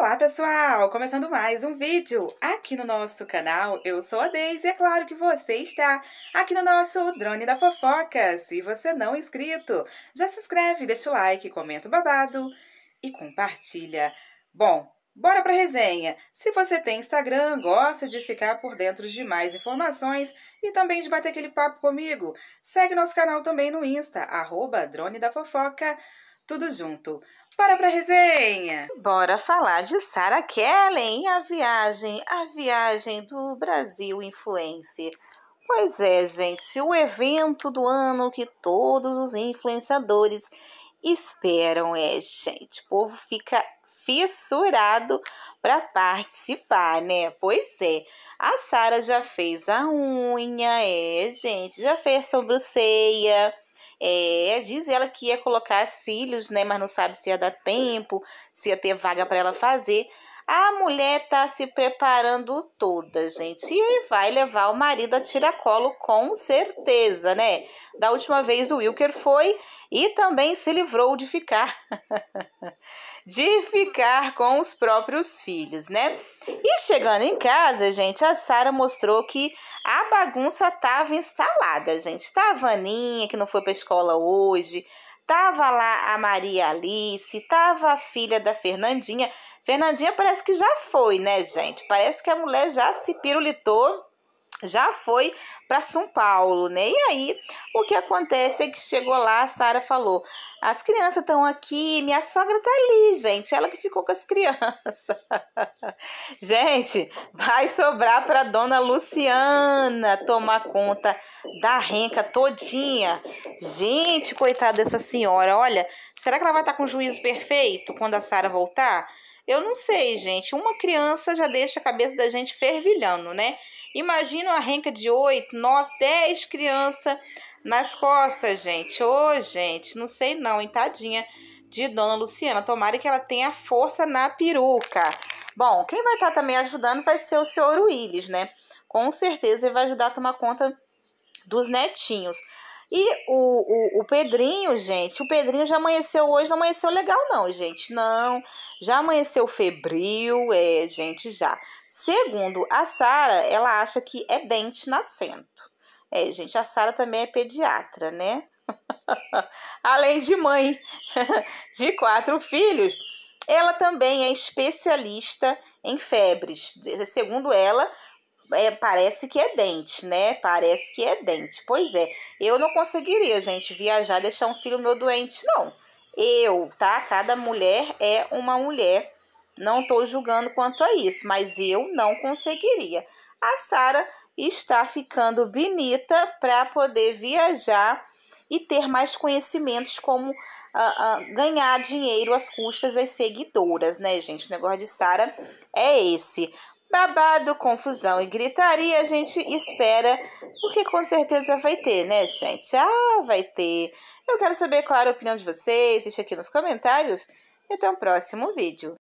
Olá pessoal, começando mais um vídeo aqui no nosso canal, eu sou a Deise e é claro que você está aqui no nosso Drone da Fofoca. Se você não é inscrito, já se inscreve, deixa o like, comenta o babado e compartilha. Bom, bora pra resenha! Se você tem Instagram, gosta de ficar por dentro de mais informações e também de bater aquele papo comigo, segue nosso canal também no Insta, arroba Drone da Fofoca tudo junto. Bora pra resenha! Bora falar de Sarah Kellen, a viagem, a viagem do Brasil Influencer. Pois é, gente, o evento do ano que todos os influenciadores esperam é, gente, o povo fica fissurado para participar, né? Pois é. A Sara já fez a unha, é, gente, já fez sobrancelha, é, diz ela que ia colocar cílios, né? Mas não sabe se ia dar tempo, se ia ter vaga para ela fazer. A mulher tá se preparando toda, gente. E vai levar o marido a tiracolo, com certeza, né? Da última vez o Wilker foi e também se livrou de ficar. de ficar com os próprios filhos, né? E chegando em casa, gente, a Sara mostrou que a bagunça tava instalada, gente. Tá Aninha que não foi para escola hoje Tava lá a Maria Alice, tava a filha da Fernandinha. Fernandinha parece que já foi, né, gente? Parece que a mulher já se pirulitou já foi para São Paulo, né? E aí, o que acontece é que chegou lá, a Sara falou: "As crianças estão aqui, minha sogra tá ali, gente, ela que ficou com as crianças". gente, vai sobrar para dona Luciana tomar conta da renca todinha. Gente, coitada dessa senhora, olha, será que ela vai estar com o juízo perfeito quando a Sara voltar? Eu não sei, gente. Uma criança já deixa a cabeça da gente fervilhando, né? Imagina uma renca de 8, 9, 10 crianças nas costas, gente. Ô, oh, gente, não sei não, hein? Tadinha de Dona Luciana. Tomara que ela tenha força na peruca. Bom, quem vai estar também ajudando vai ser o senhor Willis, né? Com certeza ele vai ajudar a tomar conta dos netinhos. E o, o, o, Pedrinho, gente, o Pedrinho já amanheceu hoje, não amanheceu legal, não, gente. Não, já amanheceu febril, é, gente, já. Segundo a Sara, ela acha que é dente nascendo. É, gente, a Sara também é pediatra, né? Além de mãe de quatro filhos, ela também é especialista em febres. Segundo ela, é, parece que é dente, né? Parece que é dente. Pois é, eu não conseguiria, gente, viajar deixar um filho meu doente, não. Eu, tá? Cada mulher é uma mulher. Não tô julgando quanto a isso, mas eu não conseguiria. A Sara está ficando bonita para poder viajar e ter mais conhecimentos como ah, ah, ganhar dinheiro às custas das seguidoras, né, gente? O negócio de Sara é esse babado, confusão e gritaria a gente espera, porque com certeza vai ter, né, gente? Ah, vai ter. Eu quero saber, claro, a opinião de vocês, deixa aqui nos comentários e até o próximo vídeo.